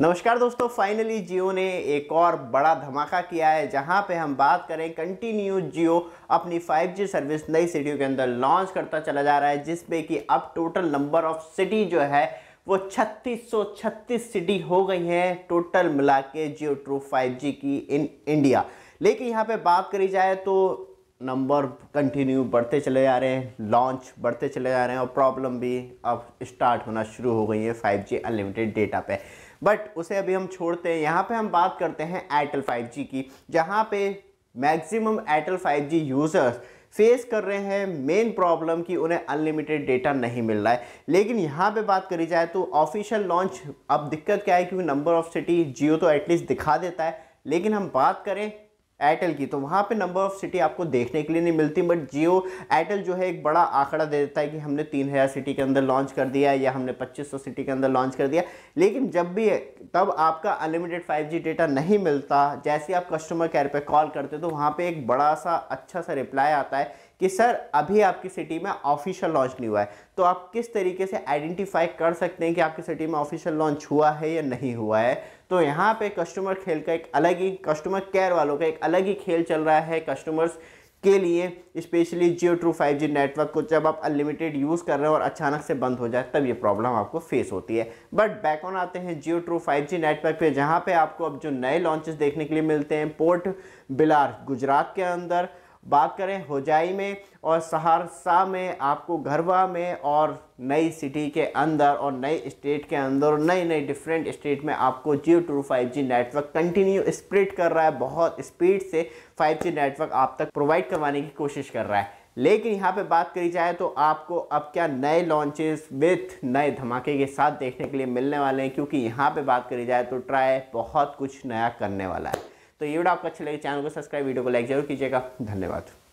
नमस्कार दोस्तों फाइनली जियो ने एक और बड़ा धमाका किया है जहां पे हम बात करें कंटिन्यू जियो अपनी 5G सर्विस नई सिटियों के अंदर लॉन्च करता चला जा रहा है जिसपे कि अब टोटल नंबर ऑफ सिटी जो है वो 3636 सिटी हो गई हैं टोटल मिला के जियो ट्रू 5G की इन इंडिया लेकिन यहाँ पे बात करी जाए तो नंबर कंटिन्यू बढ़ते चले जा रहे हैं लॉन्च बढ़ते चले जा रहे हैं और प्रॉब्लम भी अब स्टार्ट होना शुरू हो गई है 5G अनलिमिटेड डेटा पे बट उसे अभी हम छोड़ते हैं यहाँ पे हम बात करते हैं एयरटेल 5G की जहाँ पे maximum Airtel 5G users face कर रहे हैं मेन प्रॉब्लम कि उन्हें अनलिमिटेड डेटा नहीं मिल रहा है लेकिन यहाँ पे बात करी जाए तो ऑफिशियल लॉन्च अब दिक्कत क्या है क्योंकि नंबर ऑफ सिटी जियो तो एटलीस्ट दिखा देता है लेकिन हम बात करें एयरटेल की तो वहाँ पे नंबर ऑफ़ सिटी आपको देखने के लिए नहीं मिलती बट जियो एयरटेल जो है एक बड़ा आंकड़ा दे देता है कि हमने तीन हज़ार सिटी के अंदर लॉन्च कर दिया या हमने पच्चीस सौ सिटी के अंदर लॉन्च कर दिया लेकिन जब भी तब आपका अनलिमिटेड फाइव जी डेटा नहीं मिलता जैसे आप कस्टमर केयर पर कॉल करते तो वहाँ पर एक बड़ा सा अच्छा सा रिप्लाई आता है कि सर अभी आपकी सिटी में ऑफिशियल लॉन्च नहीं हुआ है तो आप किस तरीके से आइडेंटिफाई कर सकते हैं कि आपकी सिटी में ऑफिशियल लॉन्च हुआ है या नहीं हुआ है तो यहाँ पे कस्टमर खेल का एक अलग ही कस्टमर केयर वालों का एक अलग ही खेल चल रहा है कस्टमर्स के लिए specially Jio true five G network को जब आप अनलिमिटेड यूज़ कर रहे हो और अचानक से बंद हो जाए तब ये प्रॉब्लम आपको फेस होती है बट बैक ऑन आते हैं Jio true five G network पे जहाँ पे आपको अब जो नए लॉन्चेस देखने के लिए मिलते हैं पोर्ट बिलार गुजरात के अंदर बात करें होजाई में और सहरसा में आपको घरवा में और नई सिटी के अंदर और नई स्टेट के अंदर और नई नई डिफरेंट स्टेट में आपको Jio true five G network continue spread कर रहा है बहुत स्पीड से 5G नेटवर्क आप तक प्रोवाइड करवाने की कोशिश कर रहा है लेकिन यहाँ पे बात करी जाए तो आपको अब क्या नए लॉन्चेस विथ नए धमाके के साथ देखने के लिए मिलने वाले हैं क्योंकि यहाँ पे बात करी जाए तो ट्राई बहुत कुछ नया करने वाला है तो ये वीडियो आपको अच्छा लगे चैनल को सब्सक्राइब वीडियो को लाइक जरूर कीजिएगा धन्यवाद